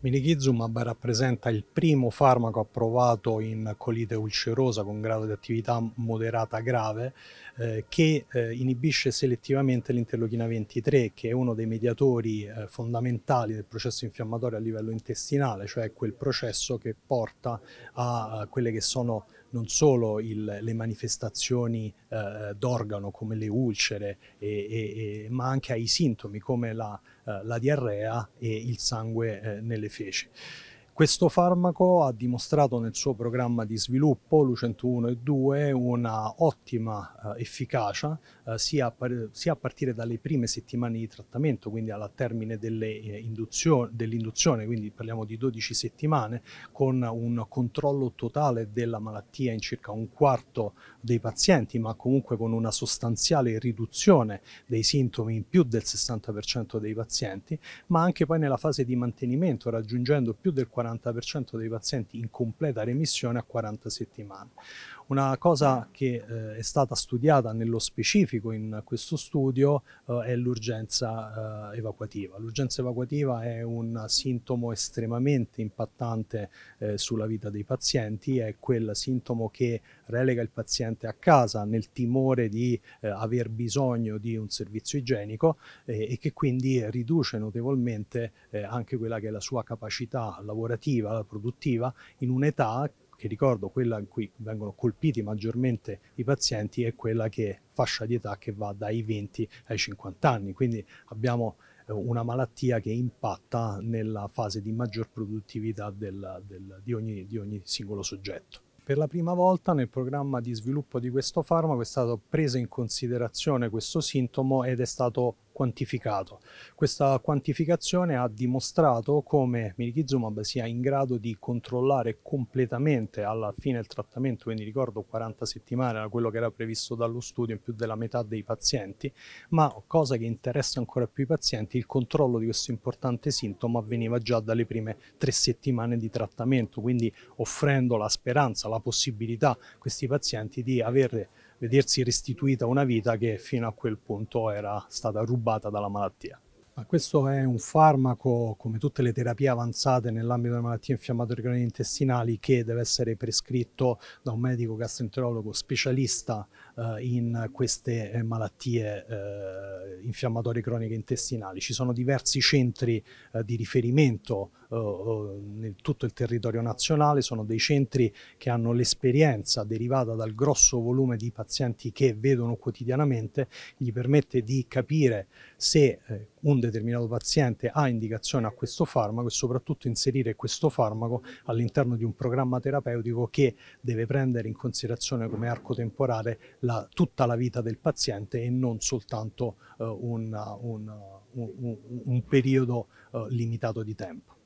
Milichizumab rappresenta il primo farmaco approvato in colite ulcerosa con grado di attività moderata grave eh, che eh, inibisce selettivamente l'interlochina 23 che è uno dei mediatori eh, fondamentali del processo infiammatorio a livello intestinale, cioè quel processo che porta a, a quelle che sono non solo il, le manifestazioni eh, d'organo come le ulcere, e, e, e, ma anche ai sintomi come la, eh, la diarrea e il sangue eh, nelle feci. Questo farmaco ha dimostrato nel suo programma di sviluppo, l'U101 e 2, una ottima eh, efficacia eh, sia, par sia, a partire dalle prime settimane di trattamento, quindi alla termine eh, dell'induzione, eh, dell quindi parliamo di 12 settimane, con un controllo totale della malattia in circa un quarto dei pazienti, ma comunque con una sostanziale riduzione dei sintomi in più del 60% dei pazienti, ma anche poi nella fase di mantenimento, raggiungendo più del 40% 40% dei pazienti in completa remissione a 40 settimane. Una cosa che eh, è stata studiata nello specifico in questo studio eh, è l'urgenza eh, evacuativa. L'urgenza evacuativa è un sintomo estremamente impattante eh, sulla vita dei pazienti, è quel sintomo che relega il paziente a casa nel timore di eh, aver bisogno di un servizio igienico eh, e che quindi riduce notevolmente anche quella che è la sua capacità lavorativa lavorativa, produttiva, in un'età che ricordo quella in cui vengono colpiti maggiormente i pazienti è quella che fascia di età che va dai 20 ai 50 anni, quindi abbiamo eh, una malattia che impatta nella fase di maggior produttività del, del, di, ogni, di ogni singolo soggetto. Per la prima volta nel programma di sviluppo di questo farmaco è stato preso in considerazione questo sintomo ed è stato quantificato. Questa quantificazione ha dimostrato come Mirichizumab sia in grado di controllare completamente alla fine del trattamento, quindi ricordo 40 settimane era quello che era previsto dallo studio in più della metà dei pazienti, ma cosa che interessa ancora più i pazienti, il controllo di questo importante sintomo avveniva già dalle prime tre settimane di trattamento, quindi offrendo la speranza, la possibilità a questi pazienti di avere vedersi restituita una vita che fino a quel punto era stata rubata dalla malattia. Ma questo è un farmaco, come tutte le terapie avanzate nell'ambito delle malattie infiammatorie croniche intestinali, che deve essere prescritto da un medico gastroenterologo specialista eh, in queste eh, malattie eh, infiammatorie croniche intestinali. Ci sono diversi centri eh, di riferimento in eh, tutto il territorio nazionale, sono dei centri che hanno l'esperienza derivata dal grosso volume di pazienti che vedono quotidianamente, gli permette di capire se eh, un determinato paziente ha indicazione a questo farmaco e soprattutto inserire questo farmaco all'interno di un programma terapeutico che deve prendere in considerazione come arco temporale la, tutta la vita del paziente e non soltanto eh, un, un, un, un, periodo eh, limitato di tempo.